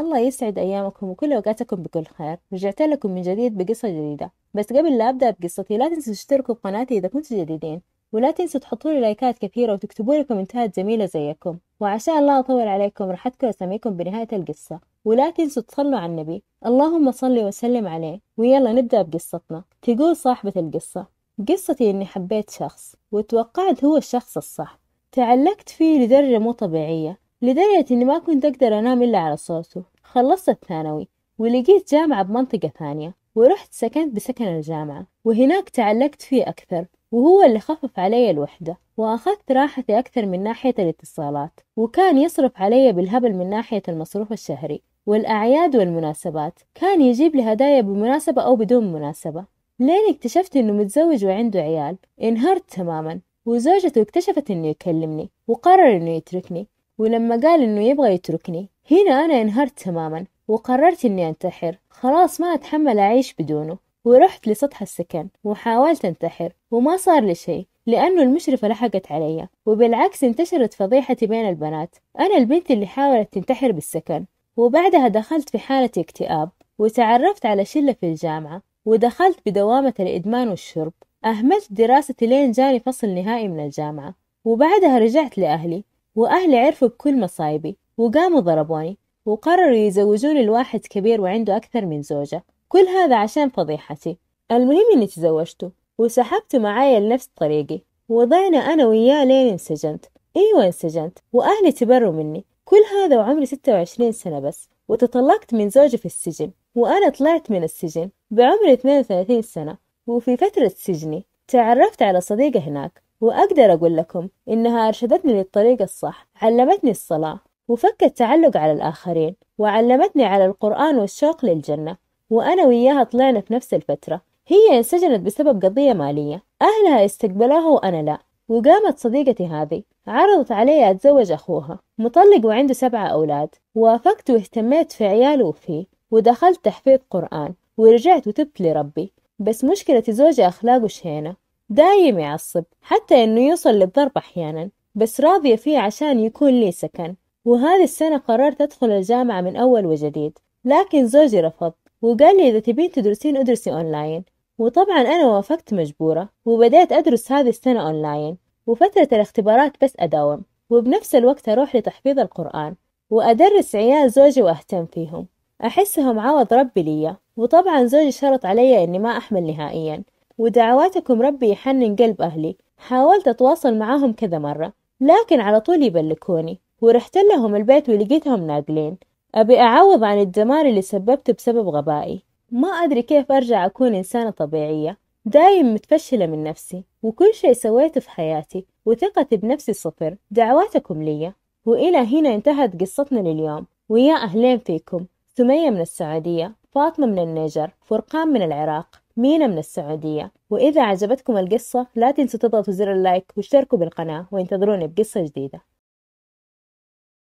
الله يسعد أيامكم وكل أوقاتكم بكل خير رجعت لكم من جديد بقصة جديدة بس قبل لا أبدأ بقصتي لا تنسوا تشتركوا بقناتي إذا كنتوا جديدين ولا تنسوا تحطوا لي لايكات كثيرة وتكتبوا لي كومنتات جميلة زيكم وعشان لا أطول عليكم راح أذكر أساميكم بنهاية القصة ولا تنسوا تصلوا على النبي اللهم صل وسلم عليه ويلا نبدأ بقصتنا تقول صاحبة القصة قصتي إني حبيت شخص وتوقعت هو الشخص الصح تعلقت فيه لدرجة مو طبيعية لدرجة إني ما كنت أقدر أنام إلا على صوته خلصت الثانوي ولقيت جامعة بمنطقة ثانية ورحت سكنت بسكن الجامعة وهناك تعلقت فيه أكثر وهو اللي خفف علي الوحدة وأخذت راحتي أكثر من ناحية الاتصالات وكان يصرف علي بالهبل من ناحية المصروف الشهري والأعياد والمناسبات كان يجيب لي هدايا بمناسبة أو بدون مناسبة لين اكتشفت إنه متزوج وعنده عيال انهارت تماما وزوجته اكتشفت إنه يكلمني وقرر إنه يتركني ولما قال إنه يبغى يتركني هنا أنا انهرت تماما وقررت إني أنتحر خلاص ما أتحمل أعيش بدونه ورحت لسطح السكن وحاولت أنتحر وما صار لي شيء لأنه المشرفة لحقت علي وبالعكس انتشرت فضيحتي بين البنات أنا البنت اللي حاولت تنتحر بالسكن وبعدها دخلت في حالة اكتئاب وتعرفت على شلة في الجامعة ودخلت بدوامة الإدمان والشرب أهملت دراستي لين جاني فصل نهائي من الجامعة وبعدها رجعت لأهلي وأهلي عرفوا بكل مصايبي وقاموا ضربوني وقرروا يزوجوني لواحد كبير وعنده أكثر من زوجة كل هذا عشان فضيحتي المهم إني تزوجته وسحبته معايا لنفس طريقي وضعنا أنا وياه لين انسجنت أيوة انسجنت وأهلي تبروا مني كل هذا وعمري 26 سنة بس وتطلقت من زوجي في السجن وأنا طلعت من السجن بعمري 32 سنة وفي فترة سجني تعرفت على صديقة هناك وأقدر أقول لكم إنها أرشدتني للطريق الصح علمتني الصلاة وفك التعلق على الآخرين وعلمتني على القرآن والشوق للجنة وأنا وياها طلعنا في نفس الفترة هي انسجنت بسبب قضية مالية أهلها استقبلوها وأنا لا وقامت صديقتي هذه عرضت علي أتزوج أخوها مطلق وعنده سبعة أولاد وافقت واهتميت في عياله وفيه ودخلت تحفيظ قرآن ورجعت وتبت لربي بس مشكلة زوجي أخلاقه شهينة دايم يعصب حتى إنه يوصل للضرب أحيانا بس راضية فيه عشان يكون لي سكن وهذه السنة قررت أدخل الجامعة من أول وجديد لكن زوجي رفض وقال لي إذا تبين تدرسين أدرسي أونلاين وطبعا أنا وافقت مجبورة وبدأت أدرس هذه السنة أونلاين وفترة الاختبارات بس أداوم وبنفس الوقت أروح لتحفيظ القرآن وأدرس عيال زوجي وأهتم فيهم أحسهم عوض ربي ليا وطبعا زوجي شرط علي إني ما أحمل نهائيا ودعواتكم ربي يحنن قلب أهلي حاولت أتواصل معاهم كذا مرة لكن على طول يبلكوني ورحت لهم البيت ولقيتهم ناقلين أبي أعوض عن الدمار اللي سببته بسبب غبائي ما أدري كيف أرجع أكون إنسانة طبيعية دايم متفشلة من نفسي وكل شيء سويته في حياتي وثقتي بنفسي صفر دعواتكم لي وإلى هنا انتهت قصتنا لليوم ويا أهلين فيكم سمية من السعودية فاطمة من النيجر فرقان من العراق مينا من السعودية وإذا عجبتكم القصة لا تنسوا تضغطوا زر اللايك واشتركوا بالقناة وانتظروني بقصة جديدة